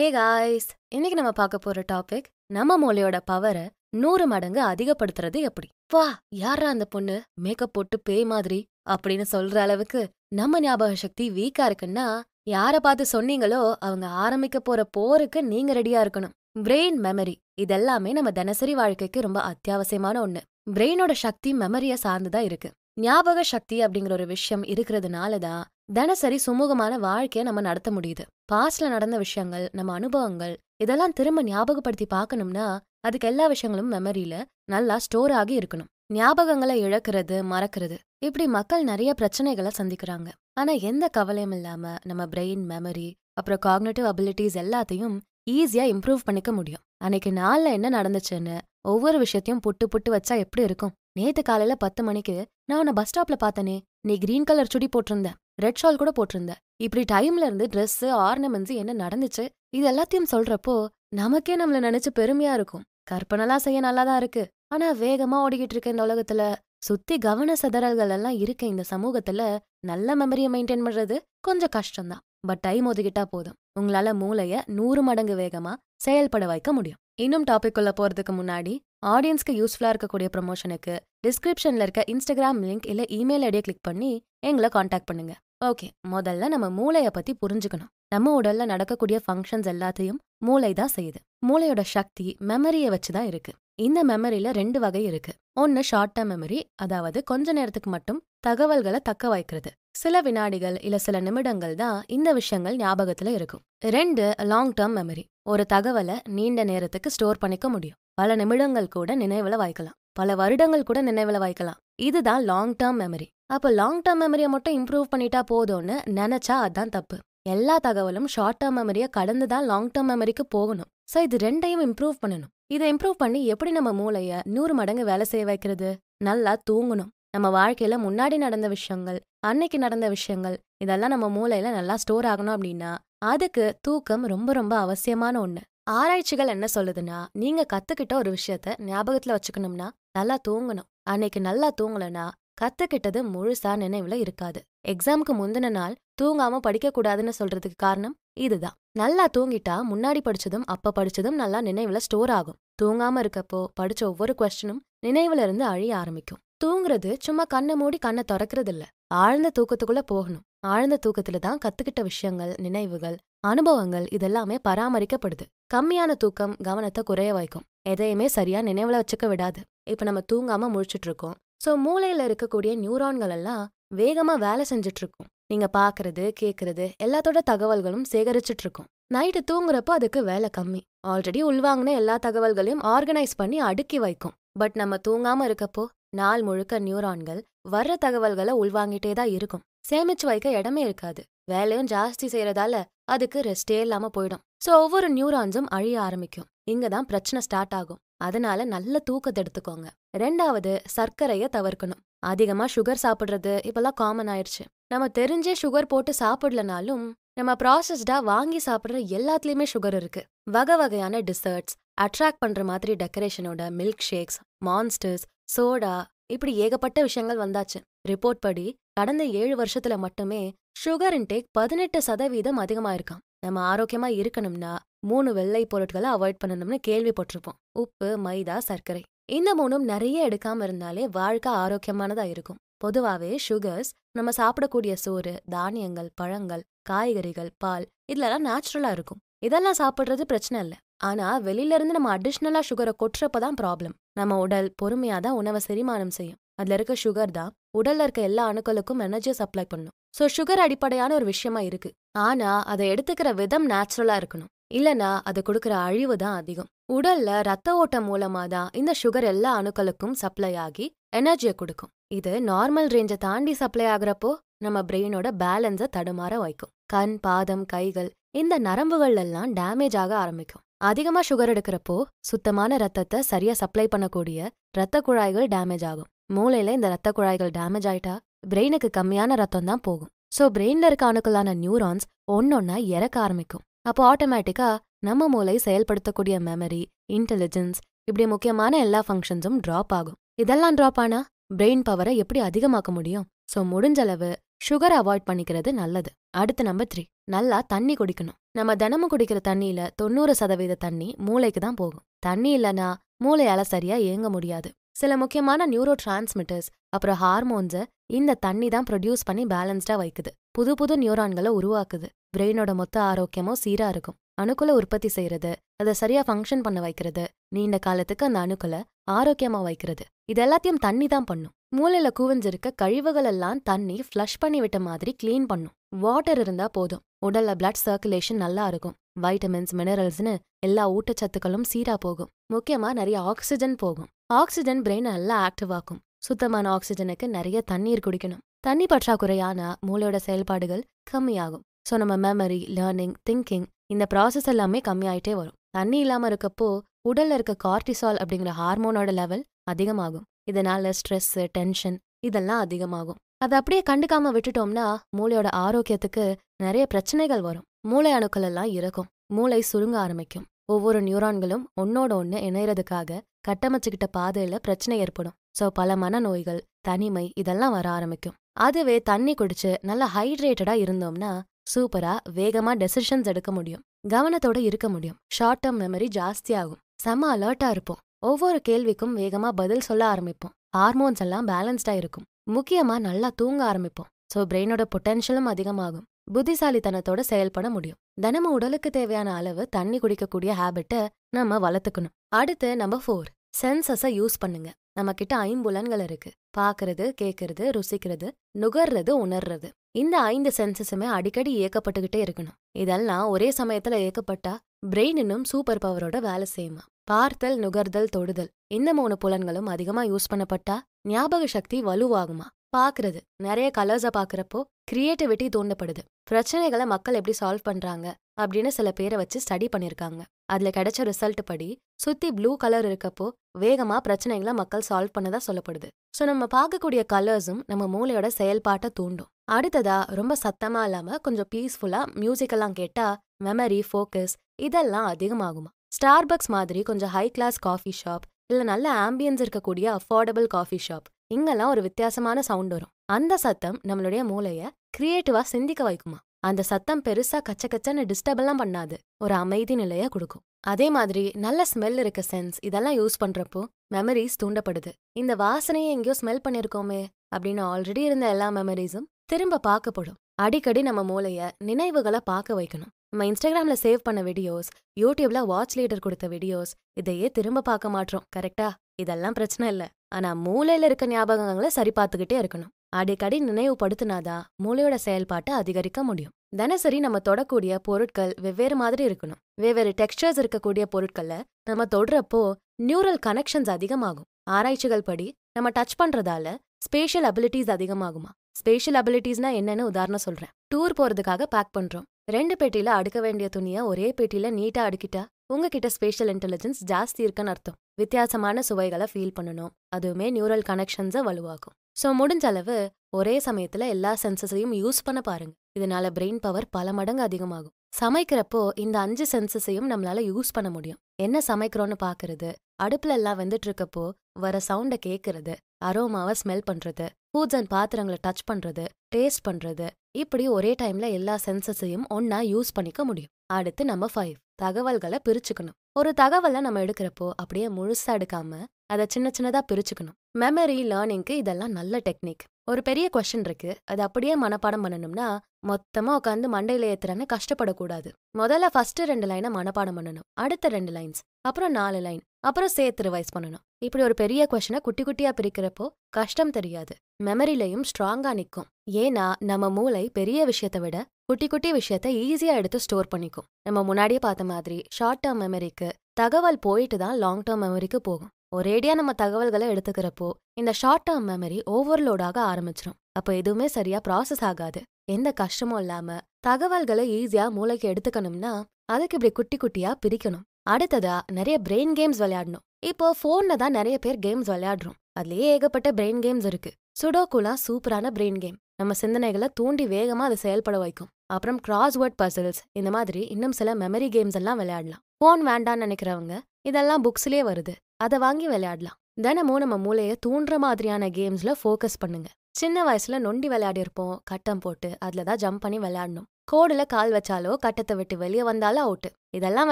hey guys இன்னைக்கு நம்ம பார்க்க போற டாபிக் நம்ம மூளையோட பவரை நூறு மடங்கு அதிகப்படுத்துறது எப்படி வா யாரா அந்த பொண்ணு மேக்கப் போட்டு பேய் மாதிரி அப்படின்னு சொல்ற அளவுக்கு நம்ம ஞாபக சக்தி வீக்கா இருக்குன்னா யார பார்த்து சொன்னீங்களோ அவங்க ஆரம்பிக்க போற போருக்கு நீங்க ரெடியா இருக்கணும் பிரெயின் மெமரி இதெல்லாமே நம்ம தினசரி வாழ்க்கைக்கு ரொம்ப அத்தியாவசியமான ஒண்ணு பிரெயினோட சக்தி மெமரிய சார்ந்துதான் இருக்கு ஞாபக சக்தி அப்படிங்கிற ஒரு விஷயம் இருக்கிறதுனாலதான் தினசரி சுமூகமான வாழ்க்கையை நம்ம நடத்த முடியுது பாஸ்ட்ல நடந்த விஷயங்கள் நம்ம அனுபவங்கள் இதெல்லாம் திரும்ப ஞாபகப்படுத்தி பார்க்கணும்னா அதுக்கு எல்லா விஷயங்களும் மெமரியில நல்லா ஸ்டோர் ஆகி இருக்கணும் ஞாபகங்களை இழக்கிறது மறக்கிறது இப்படி மக்கள் நிறைய பிரச்சனைகளை சந்திக்கிறாங்க ஆனா எந்த கவலையும் இல்லாம நம்ம பிரெயின் மெமரி அப்புறம் காக்னேட்டிவ் அபிலிட்டிஸ் எல்லாத்தையும் ஈஸியா இம்ப்ரூவ் பண்ணிக்க முடியும் அன்னைக்கு நாள்ல என்ன நடந்துச்சுன்னு ஒவ்வொரு விஷயத்தையும் புட்டு புட்டு வச்சா எப்படி இருக்கும் நேத்து காலையில பத்து மணிக்கு நான் உன்னை பஸ் ஸ்டாப்ல பார்த்தனே நீ கிரீன் கலர் சுடி போட்டிருந்தேன் ரெட் ஷால் கூட போட்டிருந்தேன் இப்படி டைம்ல இருந்து ட்ரெஸ் ஆர்னமெண்ட்ஸ் என்ன நடந்துச்சு இது எல்லாத்தையும் சொல்றப்போ நமக்கே நம்மள நினைச்சு பெருமையா இருக்கும் கற்பனைலாம் செய்ய நல்லாதான் இருக்கு ஆனா வேகமா ஓடிக்கிட்டு இருக்க இந்த உலகத்துல சுத்தி கவன சிதறல்கள் எல்லாம் இருக்க இந்த சமூகத்துல நல்ல மெமரியை மெயின்டைன் பண்றது கொஞ்சம் கஷ்டம்தான் பட் டைம் ஒதுக்கிட்டா போதும் உங்களால மூளைய நூறு மடங்கு வேகமா செயல்பட வைக்க முடியும் இன்னும் டாபிக் உள்ள போறதுக்கு முன்னாடி ஆடியன்ஸ்க்கு யூஸ்ஃபுல்லா இருக்கக்கூடிய ப்ரொமோஷனுக்கு டிஸ்கிரிப்ஷன்ல இருக்க இன்ஸ்டாகிராம் லிங்க் இல்ல இமெயில் ஐடியை கிளிக் பண்ணி எங்களை காண்டாக்ட் பண்ணுங்க ஓகே முதல்ல நம்ம மூளைய பத்தி புரிஞ்சுக்கணும் நம்ம உடல்ல நடக்கக்கூடிய ஃபங்க்ஷன்ஸ் எல்லாத்தையும் மூளை தான் செய்யுது மூளையோட சக்தி மெமரியை வச்சு தான் இருக்கு இந்த மெமரியில ரெண்டு வகை இருக்கு ஒன்னு ஷார்ட் டேர்ம் மெமரி அதாவது கொஞ்ச நேரத்துக்கு மட்டும் தகவல்களை தக்க வைக்கிறது சில வினாடிகள் இல்ல சில நிமிடங்கள் தான் இந்த விஷயங்கள் ஞாபகத்துல இருக்கும் ரெண்டு லாங் டேர்ம் மெமரி ஒரு தகவலை நீண்ட நேரத்துக்கு ஸ்டோர் பண்ணிக்க முடியும் பல நிமிடங்கள் கூட நினைவுல வாய்க்கலாம் பல வருடங்கள் கூட நினைவுல வாய்க்கலாம் இதுதான் லாங் டேர்ம் மெமரி அப்போ லாங் டேர்ம் மெமரியை மட்டும் இம்ப்ரூவ் பண்ணிட்டா போதும்னு நினைச்சா அதான் தப்பு எல்லா தகவலும் ஷார்ட் டேர்ம் மெமரியை கடந்து தான் லாங் டேர்ம் மெமரிக்கு போகணும் ஸோ இது ரெண்டையும் இம்ப்ரூவ் பண்ணணும் இதை இம்ப்ரூவ் பண்ணி எப்படி நம்ம மூளையை நூறு மடங்கு வேலை செய்ய வைக்கிறது நல்லா தூங்கணும் நம்ம வாழ்க்கையில முன்னாடி நடந்த விஷயங்கள் அன்னைக்கு நடந்த விஷயங்கள் இதெல்லாம் நம்ம மூளையில நல்லா ஸ்டோர் ஆகணும் அப்படின்னா அதுக்கு தூக்கம் ரொம்ப ரொம்ப அவசியமான ஒண்ணு ஆராய்ச்சிகள் என்ன சொல்லுதுன்னா நீங்க கத்துக்கிட்ட ஒரு விஷயத்த ஞாபகத்துல வச்சுக்கணும்னா நல்லா தூங்கணும் அன்னைக்கு நல்லா தூங்கலனா கத்துக்கிட்டது முழுசா நினைவுல இருக்காது எக்ஸாமுக்கு முந்தின நாள் தூங்காம படிக்கக்கூடாதுன்னு சொல்றதுக்கு காரணம் இதுதான் நல்லா தூங்கிட்டா முன்னாடி படிச்சதும் அப்ப படிச்சதும் நல்லா நினைவுல ஸ்டோர் ஆகும் தூங்காம இருக்கப்போ படிச்ச ஒவ்வொரு கொஸ்டினும் நினைவுல இருந்து அழிய ஆரம்பிக்கும் தூங்குறது சும்மா கண்ணை மூடி கண்ணை திறக்கிறது இல்ல ஆழ்ந்த தூக்கத்துக்குள்ள போகணும் ஆழ்ந்த தூக்கத்துல தான் கத்துக்கிட்ட விஷயங்கள் நினைவுகள் அனுபவங்கள் இதெல்லாமே பராமரிக்கப்படுது கம்மியான தூக்கம் கவனத்தை குறைய வைக்கும் எதையுமே சரியா நினைவுல வச்சுக்க விடாது இப்ப நம்ம தூங்காம முழிச்சிட்டு இருக்கோம் ஸோ மூளையில் இருக்கக்கூடிய நியூரான்கள் எல்லாம் வேகமாக வேலை செஞ்சிட்ருக்கும் நீங்கள் பார்க்குறது கேட்குறது எல்லாத்தோட தகவல்களும் சேகரிச்சிட்ருக்கும் நைட்டு தூங்குறப்போ அதுக்கு வேலை கம்மி ஆல்ரெடி உள்வாங்கின எல்லா தகவல்களையும் ஆர்கனைஸ் பண்ணி அடுக்கி வைக்கும் பட் நம்ம தூங்காமல் இருக்கப்போ நாள் முழுக்க நியூரான்கள் வர்ற தகவல்களை உள்வாங்கிட்டே தான் இருக்கும் சேமிச்சு வைக்க இடமே இருக்காது வேலையும் ஜாஸ்தி செய்யறதால அதுக்கு ரெஸ்டே இல்லாம போயிடும் சோ ஒவ்வொரு நியூரான்ஸும் அழிய ஆரம்பிக்கும் இங்கதான் பிரச்சனை ஸ்டார்ட் ஆகும் அதனால நல்ல தூக்கத்தை எடுத்துக்கோங்க ரெண்டாவது சர்க்கரைய தவிர்க்கணும் அதிகமா சுகர் சாப்பிடுறது இப்பெல்லாம் காமன் ஆயிடுச்சு நம்ம தெரிஞ்சே சுகர் போட்டு சாப்பிடலனாலும் நம்ம ப்ராசஸ்டா வாங்கி சாப்பிடுற எல்லாத்துலயுமே சுகர் இருக்கு வகை வகையான டிசர்ட்ஸ் அட்ராக்ட் பண்ற மாதிரி டெக்கரேஷனோட மில்க் ஷேக்ஸ் மான்ஸ்டர்ஸ் சோடா இப்படி ஏகப்பட்ட விஷயங்கள் வந்தாச்சு ரிப்போர்ட் படி கடந்த ஏழு வருஷத்துல மட்டுமே சுகர் இன்டேக் பதினெட்டு சதவீதம் அதிகமாயிருக்கான் நம்ம ஆரோக்கியமா இருக்கணும்னா மூணு வெள்ளை பொருட்களை அவாய்ட் பண்ணணும்னு கேள்விப்பட்டிருப்போம் உப்பு மைதா சர்க்கரை இந்த மூணும் நிறைய எடுக்காம இருந்தாலே வாழ்க்கை ஆரோக்கியமானதா இருக்கும் பொதுவாகவே சுகர்ஸ் நம்ம சாப்பிடக்கூடிய சோறு தானியங்கள் பழங்கள் காய்கறிகள் பால் இதுலலாம் நேச்சுரலா இருக்கும் இதெல்லாம் சாப்பிட்றது பிரச்சனை இல்லை ஆனா வெளியில இருந்து நம்ம அடிஷ்னலா சுகரை கொட்டுறப்ப தான் ப்ராப்ளம் நம்ம உடல் பொறுமையா தான் உணவை செரிமானம் செய்யும் அதுல இருக்க சுகர் தான் உடல்ல இருக்க எல்லா அணுக்களுக்கும் எனர்ஜியை சப்ளை பண்ணும் ஸோ சுகர் அடிப்படையான ஒரு விஷயமா இருக்கு ஆனா அதை எடுத்துக்கிற விதம் நேச்சுரலா இருக்கணும் இல்லனா அது கொடுக்குற அழிவு தான் அதிகம் உடல்ல ரத்த ஓட்டம் மூலமா தான் இந்த சுகர் எல்லா அணுக்களுக்கும் சப்ளை ஆகி எனர்ஜியை கொடுக்கும் இது நார்மல் ரேஞ்சை தாண்டி சப்ளை ஆகுறப்போ நம்ம பிரெயினோட பேலன்ஸை தடுமாற வைக்கும் கண் பாதம் கைகள் இந்த நரம்புகள் எல்லாம் டேமேஜ் ஆக ஆரம்பிக்கும் அதிகமாக சுகர் எடுக்கிறப்போ சுத்தமான ரத்தத்தை சரியாக சப்ளை பண்ணக்கூடிய ரத்த குழாய்கள் டேமேஜ் ஆகும் மூளையில் இந்த ரத்த குழாய்கள் டேமேஜ் ஆயிட்டா பிரெயினுக்கு கம்மியான ரத்தம் தான் போகும் ஸோ பிரெயினில் இருக்க அணுக்களான நியூரான்ஸ் ஒன்னொன்னா இறக்க ஆரம்பிக்கும் அப்போ ஆட்டோமேட்டிக்கா நம்ம மூளை செயல்படுத்தக்கூடிய மெமரி இன்டெலிஜென்ஸ் இப்படி முக்கியமான எல்லா ஃபங்க்ஷன்ஸும் ட்ராப் ஆகும் இதெல்லாம் ட்ராப் ஆனா பிரெயின் பவரை எப்படி அதிகமாக்க முடியும் ஸோ முடிஞ்சளவு சுகர் அவாய்ட் பண்ணிக்கிறது நல்லது அடுத்து நம்பர் த்ரீ நல்லா தண்ணி குடிக்கணும் நம்ம தினமும் குடிக்கிற தண்ணியில தொண்ணூறு சதவீத தண்ணி மூளைக்கு தான் போகும் தண்ணி இல்லனா மூளையால சரியா இயங்க முடியாது சில முக்கியமான நியூரோ டிரான்ஸ்மிட்டர்ஸ் அப்புறம் ஹார்மோன்ஸை இந்த தண்ணி தான் ப்ரொடியூஸ் பண்ணி பேலன்ஸ்டா வைக்குது புது புது நியூரான்களை உருவாக்குது பிரெயினோட மொத்த ஆரோக்கியமும் சீரா இருக்கும் அணுக்களை உற்பத்தி செய்யறது அதை சரியா ஃபங்க்ஷன் பண்ண வைக்கிறது நீண்ட காலத்துக்கு அந்த அணுக்களை ஆரோக்கியமா வைக்கிறது இது எல்லாத்தையும் தண்ணி தான் பண்ணும் மூளையில குவிஞ்சிருக்க கழிவுகளெல்லாம் தண்ணி ஃப்ளஷ் பண்ணி விட்ட மாதிரி கிளீன் பண்ணும் வாட்டர் இருந்தா போதும் உடல்ல பிளட் சர்க்குலேஷன் நல்லா இருக்கும் வைட்டமின்ஸ் மினரல்ஸ்னு எல்லா ஊட்டச்சத்துக்களும் சீரா போகும் முக்கியமா நிறைய ஆக்சிஜன் போகும் ஆக்சிஜன் பிரெயின் நல்லா ஆக்டிவ் ஆகும் சுத்தமான ஆக்சிஜனுக்கு நிறைய தண்ணீர் குடிக்கணும் தண்ணி பற்றாக்குறையானா மூளையோட செயல்பாடுகள் கம்மியாகும் ஸோ நம்ம மெமரி லேர்னிங் திங்கிங் இந்த ப்ராசஸ் எல்லாமே கம்மியாயிட்டே வரும் தண்ணி இல்லாம இருக்கப்போ உடல்ல இருக்க கார்டிசால் அப்படிங்கிற ஹார்மோனோட லெவல் அதிகமாகும் இதனால ஸ்ட்ரெஸ் டென்ஷன் இதெல்லாம் அதிகமாகும் அதை அப்படியே கண்டுக்காம விட்டுட்டோம்னா மூளையோட ஆரோக்கியத்துக்கு நிறைய பிரச்சனைகள் வரும் மூளை அணுக்கள் எல்லாம் இறக்கும் மூளை சுருங்க ஆரம்பிக்கும் ஒவ்வொரு நியூரான்களும் ஒன்னோட ஒன்னு இணையறதுக்காக கட்டமைச்சுக்கிட்ட பாதையில பிரச்சனை ஏற்படும் சோ பல மனநோய்கள் தனிமை இதெல்லாம் வர ஆரம்பிக்கும் அதுவே தண்ணி குடிச்சு நல்லா ஹைட்ரேட்டடா இருந்தோம்னா சூப்பரா வேகமா டெசிஷன்ஸ் எடுக்க முடியும் கவனத்தோட இருக்க முடியும் ஷார்ட் டேர்ம் மெமரி ஜாஸ்தியாகும் செம அலர்ட்டா இருப்போம் ஒவ்வொரு கேள்விக்கும் வேகமாக பதில் சொல்ல ஆரம்பிப்போம் ஹார்மோன்ஸ் எல்லாம் பேலன்ஸ்டாக இருக்கும் முக்கியமாக நல்லா தூங்க ஆரம்பிப்போம் ஸோ பிரெயினோட பொட்டென்ஷியலும் அதிகமாகும் புத்திசாலித்தனத்தோட செயல்பட முடியும் தினமும் உடலுக்கு தேவையான அளவு தண்ணி குடிக்கக்கூடிய ஹேபிட்டை நம்ம வளர்த்துக்கணும் அடுத்து நம்பர் ஃபோர் சென்சஸை யூஸ் பண்ணுங்க நம்ம கிட்ட ஐம்புலன்கள் இருக்கு பாக்குறது கேட்கறது ருசிக்கிறது நுகர்றது உணர்றது இந்த ஐந்து சென்சஸுமே அடிக்கடி இயக்கப்பட்டுக்கிட்டே இருக்கணும் இதெல்லாம் ஒரே சமயத்துல இயக்கப்பட்டா பிரெயின் இன்னும் சூப்பர் பவரோட வேலை செய்யுமா பார்த்தல் நுகர்தல் தொடுதல் இந்த மூணு புலன்களும் அதிகமா யூஸ் பண்ணப்பட்டா ஞாபக சக்தி வலுவாகுமா பாக்குறது நிறைய கலர்ஸை பாக்குறப்போ கிரியேட்டிவிட்டி தூண்டப்படுது பிரச்சனைகளை மக்கள் எப்படி சால்வ் பண்றாங்க அப்படின்னு சில பேரை வச்சு ஸ்டடி பண்ணிருக்காங்க அதுல கிடைச்ச ரிசல்ட் படி சுத்தி ப்ளூ கலர் இருக்கப்போ வேகமா பிரச்சனைகளை மக்கள் சால்வ் பண்ணதா சொல்லப்படுது ஸோ நம்ம பார்க்கக்கூடிய கலர்ஸும் நம்ம மூளையோட செயல்பாட்டை தூண்டும் அடுத்ததா ரொம்ப சத்தமா இல்லாம கொஞ்சம் பீஸ்ஃபுல்லா மியூசிக்கெல்லாம் கேட்டா மெமரி ஃபோக்கஸ் இதெல்லாம் அதிகமாகுமா ஸ்டார்பக்ஸ் மாதிரி கொஞ்சம் ஹை கிளாஸ் காஃபி ஷாப் இல்ல நல்ல ஆம்பியன்ஸ் இருக்கக்கூடிய அஃபோர்டபுள் காஃபி ஷாப் இங்கெல்லாம் ஒரு வித்தியாசமான சவுண்ட் வரும் அந்த சத்தம் நம்மளுடைய மூளைய கிரியேட்டிவா சிந்திக்க வைக்குமா அந்த சத்தம் பெருசா கச்ச கச்சன்னு டிஸ்டர்பெல்லாம் பண்ணாது ஒரு அமைதி நிலைய கொடுக்கும் அதே மாதிரி நல்ல ஸ்மெல் இருக்க சென்ஸ் இதெல்லாம் யூஸ் பண்றப்போ மெமரிஸ் தூண்டப்படுது இந்த வாசனையை எங்கேயோ ஸ்மெல் பண்ணிருக்கோமே அப்படின்னு ஆல்ரெடி இருந்த எல்லா மெமரிஸும் திரும்ப பார்க்கப்படும் அடிக்கடி நம்ம மூளைய நினைவுகளை பார்க்க வைக்கணும் நம்ம இன்ஸ்டாகிராம்ல சேவ் பண்ண வீடியோஸ் யூடியூப்ல வாட்ச் லீடர் கொடுத்த வீடியோஸ் இதையே திரும்ப பார்க்க மாட்டோம் கரெக்டா இதெல்லாம் பிரச்சனை இல்லை ஆனா மூளையில இருக்க ஞாபகங்களை சரி பார்த்துக்கிட்டே இருக்கணும் அடிக்கடி நினைவுபடுத்தினாதா மூளையோட செயல்பாட்டை அதிகரிக்க முடியும் தினசரி நம்ம தொடக்கூடிய பொருட்கள் வெவ்வேறு மாதிரி இருக்கணும் வெவ்வேறு டெக்ஸ்டர்ஸ் இருக்கக்கூடிய பொருட்கள்ல நம்ம தொடுறப்போ நியூரல் கனெக்ஷன்ஸ் அதிகமாகும் ஆராய்ச்சிகள் படி நம்ம டச் பண்றதால ஸ்பேஷியல் அபிலிட்டிஸ் அதிகமாகுமா ஸ்பேஷியல் அபிலிட்டிஸ்னா என்னன்னு உதாரணம் சொல்றேன் டூர் போறதுக்காக பேக் பண்றோம் ரெண்டு பெட்டியில அடுக்க வேண்டிய துணியை ஒரே பெட்டியில நீட்டா அடுக்கிட்டா உங்ககிட்ட ஸ்பேஷியல் இன்டெலிஜென்ஸ் ஜாஸ்தி இருக்குன்னு அர்த்தம் வித்தியாசமான சுவைகளை ஃபீல் பண்ணணும் அதுவுமே நியூரல் கனெக்ஷன்ஸை வலுவாக்கும் ஸோ முடிஞ்ச அளவு ஒரே சமயத்தில் எல்லா சென்சஸையும் யூஸ் பண்ண பாருங்க இதனால பிரெயின் பவர் பல மடங்கு அதிகமாகும் சமைக்கிறப்போ இந்த அஞ்சு சென்சஸையும் நம்மளால யூஸ் பண்ண முடியும் என்ன சமைக்கிறோன்னு பாக்குறது அடுப்புல எல்லாம் வந்துட்டு இருக்கப்போ வர சவுண்டை கேட்கறது அரோமாவை ஸ்மெல் பண்றது ஃபுட்ஸ் அண்ட் பாத்திரங்களை டச் பண்றது டேஸ்ட் பண்றது இப்படி ஒரே டைம்ல எல்லா சென்சஸையும் ஒன்னா யூஸ் பண்ணிக்க முடியும் அடுத்து நம்ம ஃபைவ் தகவல்களை பிரிச்சுக்கணும் ஒரு தகவலை நம்ம எடுக்கிறப்போ அப்படியே முழுசா எடுக்காம அதை சின்ன சின்னதா பிரிச்சுக்கணும் மெமரி லேர்னிங்க்கு இதெல்லாம் நல்ல டெக்னிக் ஒரு பெரிய கொஷின் இருக்கு அது அப்படியே மனப்பாடம் பண்ணணும்னா மொத்தமா உட்காந்து மண்டையில ஏத்துறன்னு கஷ்டப்படக்கூடாது முதல்ல ஃபர்ஸ்ட் ரெண்டு லைனை மனப்பாடம் பண்ணணும் அடுத்த ரெண்டு லைன்ஸ் அப்புறம் நாலு லைன் அப்புறம் சேர்த்து ரிவைஸ் பண்ணணும் இப்படி ஒரு பெரிய கொஷனை குட்டி குட்டியா பிரிக்கிறப்போ கஷ்டம் தெரியாது மெமரிலையும் ஸ்ட்ராங்கா நிற்கும் ஏன்னா நம்ம மூளை பெரிய விஷயத்தை விட குட்டி குட்டி விஷயத்த ஈஸியா எடுத்து ஸ்டோர் பண்ணிக்கும் நம்ம முன்னாடியே பார்த்த மாதிரி ஷார்ட் டேர்ம் மெமரிக்கு தகவல் போயிட்டு தான் லாங் டேர்ம் மெமரிக்கு போகும் ஒரேடியா நம்ம தகவல்களை எடுத்துக்கிறப்போ இந்த ஷார்ட் டேர்ம் மெமரி ஓவர்லோடாக ஆரம்பிச்சிடும் அப்ப எதுவுமே சரியா ப்ராசஸ் ஆகாது எந்த கஷ்டமும் இல்லாம தகவல்களை ஈஸியா மூளைக்கு எடுத்துக்கணும்னா அதுக்கு இப்படி குட்டி குட்டியா பிரிக்கணும் அடுத்ததா நிறைய பிரெயின் கேம்ஸ் விளையாடணும் இப்போ ஃபோன்ல தான் நிறைய பேர் கேம்ஸ் விளையாடுறோம் அதுலயே ஏகப்பட்ட பிரெயின் கேம்ஸ் இருக்கு சுடோக்குலாம் சூப்பரான பிரெயின் கேம் நம்ம சிந்தனைகளை தூண்டி வேகமா அதை செயல்பட வைக்கும் அப்புறம் கிராஸ்வேர்ட் பசில்ஸ் இந்த மாதிரி இன்னும் சில மெமரி கேம்ஸ் எல்லாம் விளையாடலாம் போன் வேண்டான்னு நினைக்கிறவங்க இதெல்லாம் புக்ஸ்லேயே வருது அதை வாங்கி விளையாடலாம் தினமும் நம்ம மூளையை தூண்டுற மாதிரியான கேம்ஸ்ல ஃபோக்கஸ் பண்ணுங்க சின்ன வயசுல நொண்டி விளையாடிருப்போம் கட்டம் போட்டு அதுல தான் ஜம்ப் பண்ணி விளையாடணும் கோடுல கால் வச்சாலோ கட்டத்தை விட்டு வெளியே வந்தாலும் அவுட்டு இதெல்லாம்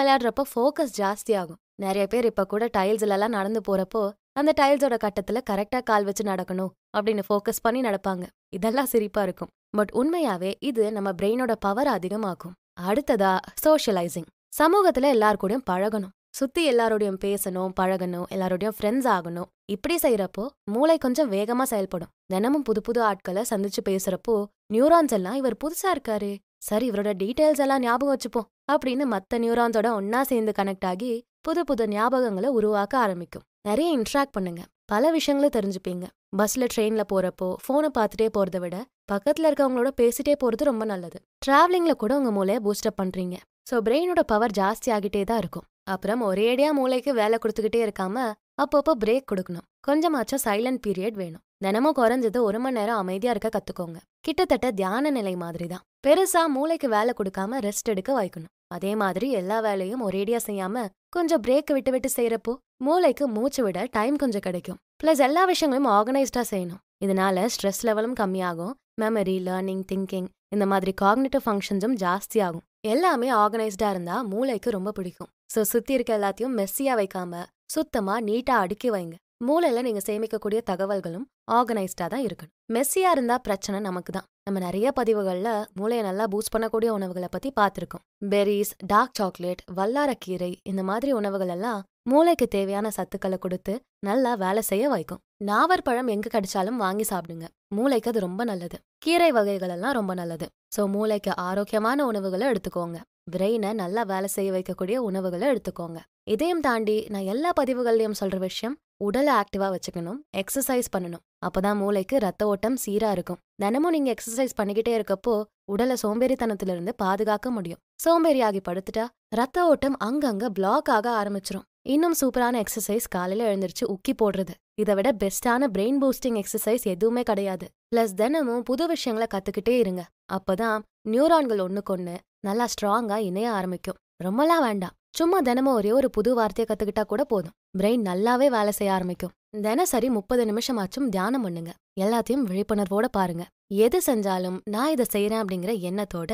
விளையாடுறப்போ ஃபோக்கஸ் ஜாஸ்தி ஆகும் நிறைய பேர் இப்ப கூட எல்லாம் நடந்து போறப்போ அந்த டைல்ஸோட கட்டத்துல கரெக்டா கால் வச்சு நடக்கணும் அப்படின்னு ஃபோக்கஸ் பண்ணி நடப்பாங்க இதெல்லாம் சிரிப்பா இருக்கும் பட் உண்மையாவே இது நம்ம பிரெயினோட பவர் அதிகமாக்கும் அடுத்ததா சோஷியலைசிங் சமூகத்துல எல்லாருக்கூடயும் பழகணும் சுத்தி எல்லாரோடையும் பேசணும் பழகணும் எல்லாரோடையும் ஃப்ரெண்ட்ஸ் ஆகணும் இப்படி செய்யறப்போ மூளை கொஞ்சம் வேகமா செயல்படும் தினமும் புது புது ஆட்களை சந்திச்சு பேசுறப்போ நியூரான்ஸ் எல்லாம் இவர் புதுசா இருக்காரு சரி இவரோட டீட்டெயில்ஸ் எல்லாம் ஞாபகம் வச்சுப்போம் அப்படின்னு மத்த நியூரான்ஸோட ஒன்னா சேர்ந்து கனெக்ட் ஆகி புது புது ஞாபகங்களை உருவாக்க ஆரம்பிக்கும் நிறைய இன்ட்ராக்ட் பண்ணுங்க பல விஷயங்களை தெரிஞ்சுப்பீங்க பஸ்ல ட்ரெயின்ல போறப்போ போனை பார்த்துட்டே போறதை விட பக்கத்துல இருக்கவங்களோட பேசிட்டே போறது ரொம்ப நல்லது டிராவலிங்ல கூட உங்க மூளையை பூஸ்டப் பண்றீங்க ஸோ பிரெயினோட பவர் ஜாஸ்தி ஆகிட்டே தான் இருக்கும் அப்புறம் ஒரேடியா மூளைக்கு வேலை கொடுத்துக்கிட்டே இருக்காம அப்பப்போ பிரேக் கொடுக்கணும் கொஞ்சமாச்சும் சைலண்ட் பீரியட் வேணும் தினமும் குறைஞ்சது ஒரு மணி நேரம் அமைதியா இருக்க கத்துக்கோங்க கிட்டத்தட்ட தியான நிலை மாதிரி தான் பெருசா மூளைக்கு வேலை கொடுக்காம ரெஸ்ட் எடுக்க வைக்கணும் அதே மாதிரி எல்லா வேலையும் ஒரேடியா செய்யாம கொஞ்சம் பிரேக் விட்டு விட்டு செய்யறப்போ மூளைக்கு மூச்சு விட டைம் கொஞ்சம் கிடைக்கும் பிளஸ் எல்லா விஷயங்களும் ஆர்கனைஸ்டா செய்யணும் இதனால ஸ்ட்ரெஸ் லெவலும் கம்மியாகும் மெமரி லேர்னிங் திங்கிங் இந்த மாதிரி காக்னேட்டிவ் ஃபங்க்ஷன்ஸும் ஜாஸ்தி ஆகும் எல்லாமே ஆர்கனைஸ்டா இருந்தா மூளைக்கு ரொம்ப பிடிக்கும் ஸோ சுத்தி இருக்க எல்லாத்தையும் மெஸ்ஸியா வைக்காம சுத்தமா நீட்டா அடுக்கி வைங்க மூளையில நீங்க சேமிக்கக்கூடிய தகவல்களும் ஆர்கனைஸ்டா தான் இருக்கணும் மெஸ்ஸியா இருந்தா பிரச்சனை நமக்கு தான் நம்ம நிறைய பதிவுகள்ல மூளையை நல்லா பூஸ்ட் பண்ணக்கூடிய உணவுகளை பத்தி பார்த்துருக்கோம் பெரிஸ் டார்க் சாக்லேட் வல்லாரக்கீரை இந்த மாதிரி உணவுகள் எல்லாம் மூளைக்கு தேவையான சத்துக்களை கொடுத்து நல்லா வேலை செய்ய வைக்கும் பழம் எங்க கிடைச்சாலும் வாங்கி சாப்பிடுங்க மூளைக்கு அது ரொம்ப நல்லது கீரை வகைகள் எல்லாம் ரொம்ப நல்லது ஸோ மூளைக்கு ஆரோக்கியமான உணவுகளை எடுத்துக்கோங்க பிரெயினை நல்லா வேலை செய்ய வைக்கக்கூடிய உணவுகளை எடுத்துக்கோங்க இதையும் தாண்டி நான் எல்லா பதிவுகள்லையும் சொல்ற விஷயம் உடலை ஆக்டிவாக வச்சுக்கணும் எக்ஸசைஸ் பண்ணணும் தான் மூளைக்கு ரத்த ஓட்டம் சீராக இருக்கும் தினமும் நீங்கள் எக்ஸசைஸ் பண்ணிக்கிட்டே இருக்கப்போ உடலை சோம்பேறித்தனத்திலிருந்து பாதுகாக்க முடியும் சோம்பேறியாகி படுத்துட்டா ரத்த ஓட்டம் அங்கங்க பிளாக் ஆக ஆரம்பிச்சிரும் இன்னும் சூப்பரான எக்ஸசைஸ் காலையில் எழுந்திரிச்சு உக்கி போடுறது இதை விட பெஸ்டான பிரெயின் பூஸ்டிங் எக்ஸசைஸ் எதுவுமே கிடையாது பிளஸ் தினமும் புது விஷயங்களை கத்துக்கிட்டே இருங்க அப்பதான் நியூரான்கள் ஒன்றுக்கொன்று நல்லா ஸ்ட்ராங்கா இணைய ஆரம்பிக்கும் ரொம்பலாம் வேண்டாம் சும்மா தினமும் ஒரே ஒரு புது வார்த்தையை கத்துக்கிட்டா கூட போதும் பிரெயின் நல்லாவே வேலை செய்ய ஆரம்பிக்கும் தினசரி முப்பது நிமிஷமாச்சும் தியானம் பண்ணுங்க எல்லாத்தையும் விழிப்புணர்வோட பாருங்க எது செஞ்சாலும் நான் இதை செய்யறேன் அப்படிங்கிற எண்ணத்தோட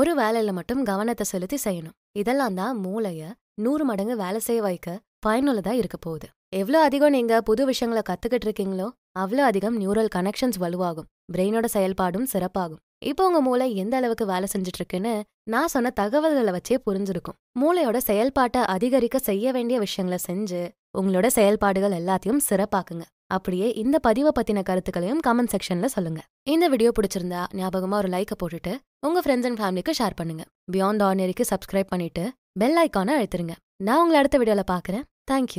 ஒரு வேலையில மட்டும் கவனத்தை செலுத்தி செய்யணும் இதெல்லாம் தான் மூளைய நூறு மடங்கு வேலை செய்ய வைக்க பயனுள்ளதா இருக்க போகுது எவ்வளோ அதிகம் நீங்க புது விஷயங்களை கத்துக்கிட்டு இருக்கீங்களோ அவ்வளோ அதிகம் நியூரல் கனெக்ஷன்ஸ் வலுவாகும் பிரெயினோட செயல்பாடும் சிறப்பாகும் இப்போ உங்க மூளை எந்த அளவுக்கு வேலை செஞ்சுட்டு இருக்குன்னு நான் சொன்ன தகவல்களை வச்சே புரிஞ்சிருக்கும் மூளையோட செயல்பாட்டை அதிகரிக்க செய்ய வேண்டிய விஷயங்களை செஞ்சு உங்களோட செயல்பாடுகள் எல்லாத்தையும் சிறப்பாக்குங்க அப்படியே இந்த பதிவை பத்தின கருத்துக்களையும் கமெண்ட் செக்ஷன்ல சொல்லுங்க இந்த வீடியோ பிடிச்சிருந்தா ஞாபகமா ஒரு லைக்கை போட்டுட்டு உங்க ஃப்ரெண்ட்ஸ் அண்ட் ஃபேமிலிக்கு ஷேர் பண்ணுங்க பியாண்ட் ஆர்டினரிக்கு சப்ஸ்கிரைப் பண்ணிட்டு பெல் ஐக்கான அழுத்துருங்க நான் உங்களை அடுத்த வீடியோல பாக்குறேன் தேங்க்யூ